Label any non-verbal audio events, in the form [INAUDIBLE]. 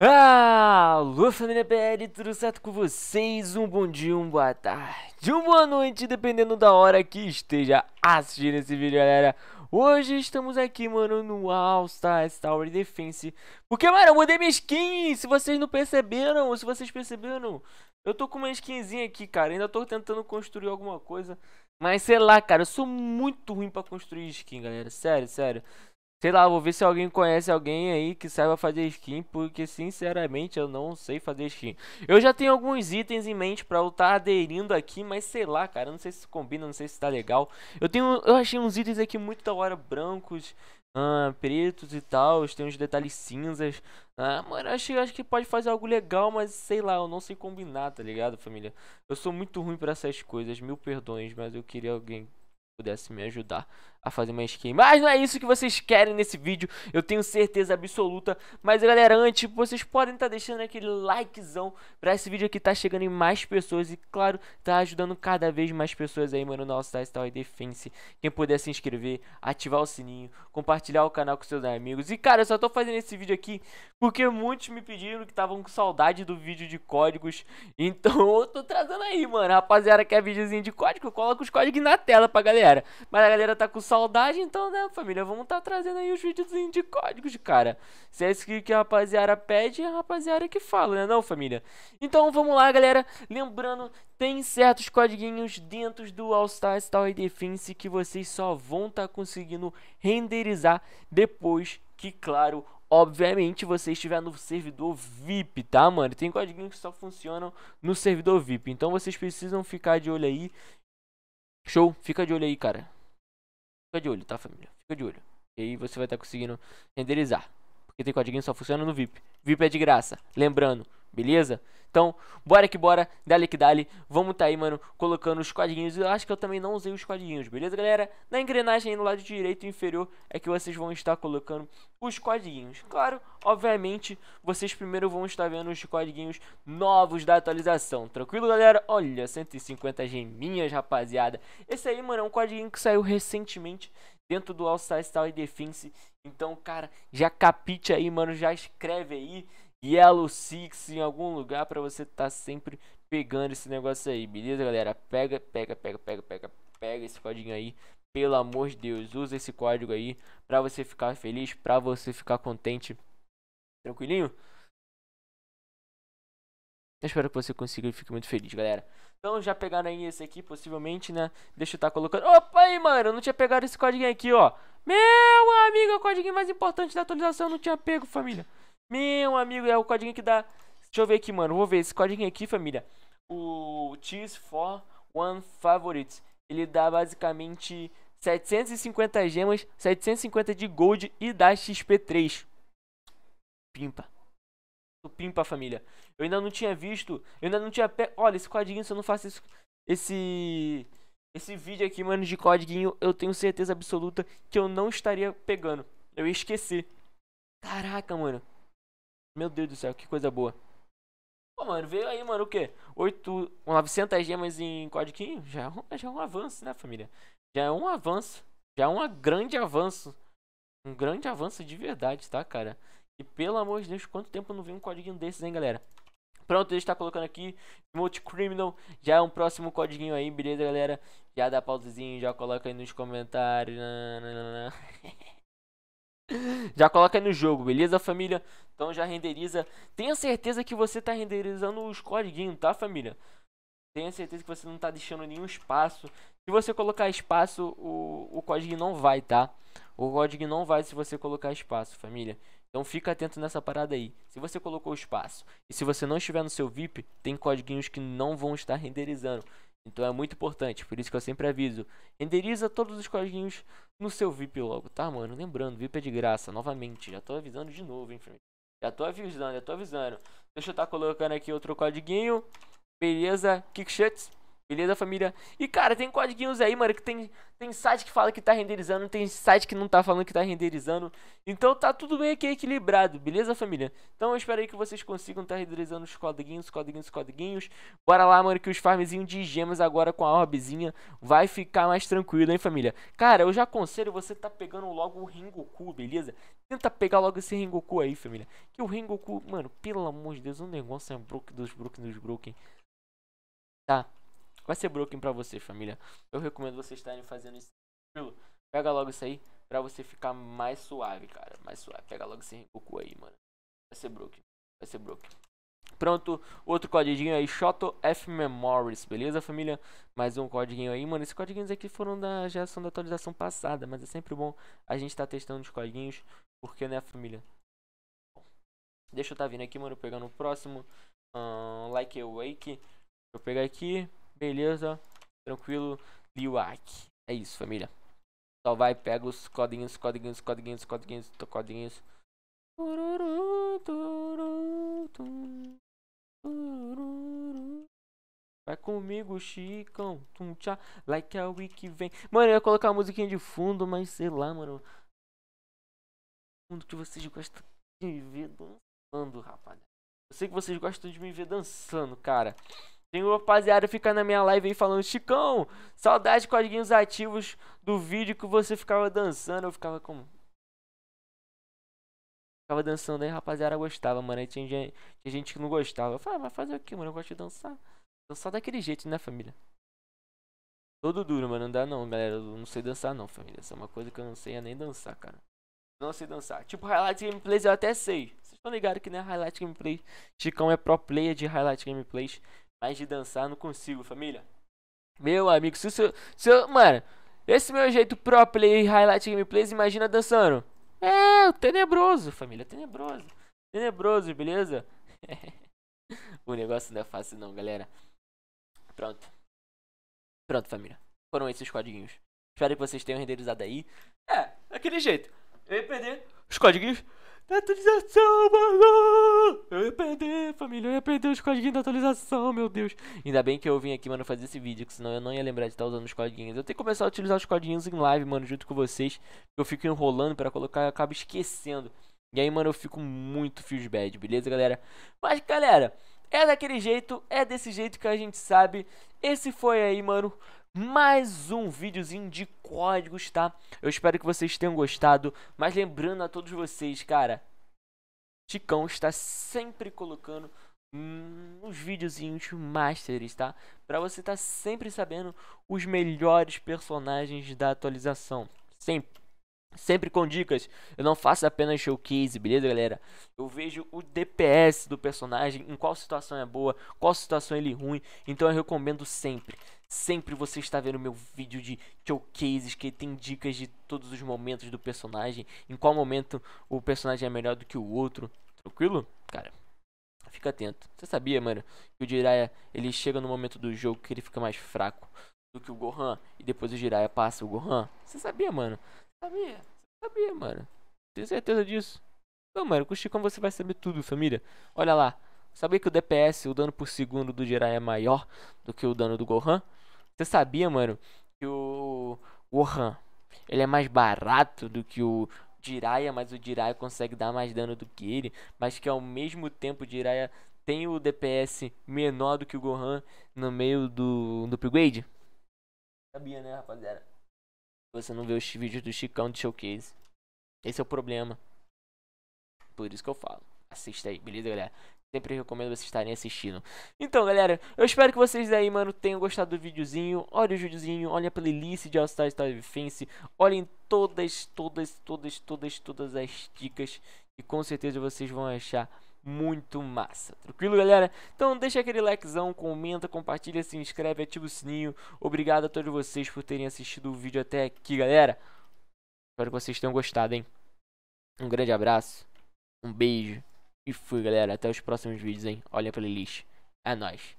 Alô família PL, tudo certo com vocês? Um bom dia, uma boa tarde, uma boa noite, dependendo da hora que esteja assistindo esse vídeo, galera. Hoje estamos aqui, mano, no All Star Tower Defense. Porque, mano, eu mudei minha skin, se vocês não perceberam, ou se vocês perceberam, eu tô com uma skinzinha aqui, cara, ainda tô tentando construir alguma coisa. Mas sei lá, cara, eu sou muito ruim pra construir skin, galera, sério, sério. Sei lá, vou ver se alguém conhece alguém aí que saiba fazer skin, porque sinceramente eu não sei fazer skin. Eu já tenho alguns itens em mente pra eu estar tá aderindo aqui, mas sei lá, cara, não sei se combina, não sei se tá legal. Eu tenho, eu achei uns itens aqui muito da hora, brancos, ah, pretos e tal, tem uns detalhes cinzas. Ah, mano, acho, acho que pode fazer algo legal, mas sei lá, eu não sei combinar, tá ligado, família? Eu sou muito ruim pra essas coisas, mil perdões, mas eu queria alguém que pudesse me ajudar a fazer uma skin. Mas não é isso que vocês querem nesse vídeo, eu tenho certeza absoluta. Mas galera, antes, vocês podem estar tá deixando aquele likezão pra esse vídeo aqui tá chegando em mais pessoas e, claro, tá ajudando cada vez mais pessoas aí, mano, no nosso stars Tower Defense. Quem puder se inscrever, ativar o sininho, compartilhar o canal com seus amigos. E, cara, eu só tô fazendo esse vídeo aqui porque muitos me pediram que estavam com saudade do vídeo de códigos. [LAUGHS] Então, eu tô trazendo aí, mano. Rapaziada, quer videozinho de código? Coloca os códigos na tela pra galera. Mas a galera tá com saudade, então, né, família? Vamos estar tá trazendo aí os vídeos de códigos, cara. Se é isso que a rapaziada pede, é a rapaziada que fala, né, não, família? Então, vamos lá, galera. Lembrando, tem certos codiguinhos dentro do All Stars Tower Defense que vocês só vão estar tá conseguindo renderizar depois que, claro, obviamente você estiver no servidor VIP, tá, mano? Tem códigos que só funcionam no servidor VIP, então vocês precisam ficar de olho aí. Show? Fica de olho aí, cara. Fica de olho, tá, família? Fica de olho. E aí você vai estar tá conseguindo renderizar que tem código só funciona no VIP. VIP é de graça, lembrando, beleza? Então, bora que bora, dale que dale. Vamos tá aí, mano, colocando os codiguinhos. Eu acho que eu também não usei os codiguinhos, beleza, galera? Na engrenagem aí no lado direito inferior é que vocês vão estar colocando os codiguinhos. Claro, obviamente, vocês primeiro vão estar vendo os codiguinhos novos da atualização. Tranquilo, galera? Olha, 150 geminhas, rapaziada. Esse aí, mano, é um codiguinho que saiu recentemente dentro do All Star Style e Defense. Então, cara, já capite aí, mano, já escreve aí Yellow é Six em algum lugar para você tá sempre pegando esse negócio aí, beleza, galera? Pega, pega, pega, pega, pega, pega esse código aí. Pelo amor de Deus, usa esse código aí para você ficar feliz, para você ficar contente. Tranquilinho? Eu então, espero que você consiga e fique muito feliz, galera. Então já pegaram aí esse aqui, possivelmente, né? Deixa eu estar tá colocando... Opa aí, mano, eu não tinha pegado esse código aqui, ó. Meu amigo, é o código mais importante da atualização, eu não tinha pego, família. Meu amigo, é o código que dá... Deixa eu ver aqui, mano, vou ver esse código aqui, família. O Cheese for One Favorites. Ele dá basicamente 750 gemas, 750 de gold e dá XP3. Pimpa do pra Família. Eu ainda não tinha visto, eu ainda não tinha... Pe... Olha, esse código se eu não faço esse... Esse vídeo aqui, mano, de codiguinho, eu tenho certeza absoluta que eu não estaria pegando. Eu ia esquecer. Caraca, mano. Meu Deus do céu, que coisa boa. Pô, mano, veio aí, mano, o quê? 8, 900 gemas em codiguinho? Já é um, já é um avanço, né, família? Já é um avanço. Já é um grande avanço. Um grande avanço de verdade, tá, cara? E pelo amor de Deus, quanto tempo não vi um código desses, hein, galera? Pronto, ele está colocando aqui. Multi Criminal. Já é um próximo código aí, beleza, galera? Já dá pausazinho, já coloca aí nos comentários. [LAUGHS] Já coloca aí no jogo, beleza, família? Então já renderiza. Tenha certeza que você está renderizando os códigos, tá, família? Tenha certeza que você não está deixando nenhum espaço. Se você colocar espaço, o, o código não vai, tá? O código não vai se você colocar espaço, família. Então fica atento nessa parada aí. Se você colocou espaço e se você não estiver no seu VIP, tem codiguinhos que não vão estar renderizando. Então é muito importante, por isso que eu sempre aviso. Renderiza todos os codiguinhos no seu VIP logo, tá, mano? Lembrando, VIP é de graça, novamente. Já tô avisando de novo, hein, Já tô avisando, já tô avisando. Deixa eu estar tá colocando aqui outro codiguinho. Beleza, Kickshots. Beleza, família? E, cara, tem códigos aí, mano, que tem, tem site que fala que tá renderizando, tem site que não tá falando que tá renderizando. Então tá tudo bem aqui equilibrado, beleza, família? Então eu espero aí que vocês consigam tá renderizando os codiguinhos, codiguinhos, codiguinhos. Bora lá, mano, que os farmzinhos de gemas agora com a orbzinha vai ficar mais tranquilo, hein, família? Cara, eu já aconselho você tá pegando logo o Rengoku, beleza? Tenta pegar logo esse Rengoku aí, família. Que o Rengoku, mano, pelo amor de Deus, um negócio é Brook dos broken dos broken. Tá? vai ser broken pra você, família. Eu recomendo vocês estarem fazendo isso. Pega logo isso aí pra você ficar mais suave, cara. Mais suave. Pega logo esse Rengoku aí, mano. Vai ser broken. Vai ser broken. Pronto, outro código aí, Shoto F Memories, beleza família? Mais um código aí, mano. Esses códigos aqui foram da geração da atualização passada, mas é sempre bom a gente tá testando os códigos porque né, família? Deixa eu tá vindo aqui, mano, pegando o próximo. Um, like Awake. Vou pegar aqui. Beleza? Tranquilo? Liwak. É isso, família. Só vai, pega os codinhos, codinhos, codinhos, codinhos, codinhos. Vai comigo, Chicão. Tum, tchá. Like a week vem. Mano, eu ia colocar a musiquinha de fundo, mas sei lá, mano. Mundo que vocês gostam de me ver dançando, rapaz. Eu sei que vocês gostam de me ver dançando, cara. Tem um rapaziada fica na minha live aí falando, Chicão, saudade códigos ativos do vídeo que você ficava dançando. Eu ficava como. Ficava dançando aí, rapaziada gostava, mano. Aí tinha, gente, tinha gente que não gostava. Eu falava, ah, vai fazer o que, mano? Eu gosto de dançar. Dançar daquele jeito, né, família? Todo duro, mano. Não dá não, galera. Eu não sei dançar não, família. Essa é uma coisa que eu não sei é nem dançar, cara. Não sei dançar. Tipo, highlight gameplays eu até sei. Vocês estão ligados que, né, highlight gameplay. Chicão é pro player de highlight gameplays. Mas de dançar não consigo, família. Meu amigo, se o seu. mano, esse meu jeito pro play highlight gameplays, imagina dançando. É, tenebroso, família, tenebroso. Tenebroso, beleza? [LAUGHS] o negócio não é fácil não, galera. Pronto. Pronto, família. Foram esses codiguinhos. Espero que vocês tenham renderizado aí. É, aquele jeito. Eu ia perder os codiguinhos da atualização, mano. Eu ia perder. É, família, eu ia perder os códigos da atualização, meu Deus. Ainda bem que eu vim aqui, mano, fazer esse vídeo, que senão eu não ia lembrar de estar usando os códigos. Eu tenho que começar a utilizar os códigos em live, mano, junto com vocês. Eu fico enrolando para colocar e acabo esquecendo. E aí, mano, eu fico muito feels bad, beleza, galera? Mas, galera, é daquele jeito, é desse jeito que a gente sabe. Esse foi aí, mano, mais um videozinho de códigos, tá? Eu espero que vocês tenham gostado. Mas lembrando a todos vocês, cara, Ticão está sempre colocando uns videozinhos masters, tá? Para você estar tá sempre sabendo os melhores personagens da atualização. Sempre. Sempre com dicas. Eu não faço apenas showcase, beleza, galera? Eu vejo o DPS do personagem, em qual situação é boa, qual situação ele é ruim. Então eu recomendo sempre. Sempre você está vendo meu vídeo de showcases que tem dicas de todos os momentos do personagem, em qual momento o personagem é melhor do que o outro. Tranquilo? Cara, fica atento. Você sabia, mano, que o Jiraiya, ele chega no momento do jogo que ele fica mais fraco do que o Gohan e depois o Jiraiya passa o Gohan? Você sabia, mano? Sabia? Você sabia, mano? Tenho certeza disso. Então, mano, com o Chicão você vai saber tudo, família. Olha lá. Sabia que o DPS, o dano por segundo do Jiraiya é maior do que o dano do Gohan? Você sabia, mano, que o Gohan, ele é mais barato do que o Jiraiya, mas o Jiraiya consegue dar mais dano do que ele, mas que ao mesmo tempo o Jiraiya tem o DPS menor do que o Gohan no meio do, do upgrade? Sabia, né, rapaziada? Você não vê os vídeos do Chicão de Showcase. Esse é o problema. Por isso que eu falo assista aí, beleza, galera? Sempre recomendo vocês estarem assistindo. Então, galera, eu espero que vocês aí, mano, tenham gostado do videozinho. Olha o videozinho, olha a playlist de All-Star Star Defense. Olhem todas, todas, todas, todas, todas as dicas. E com certeza vocês vão achar muito massa. Tranquilo, galera? Então deixa aquele likezão, comenta, compartilha, se inscreve, ativa o sininho. Obrigado a todos vocês por terem assistido o vídeo até aqui, galera. Espero que vocês tenham gostado, hein? Um grande abraço, um beijo e fui, galera. Até os próximos vídeos, hein? Olha a playlist. É nóis.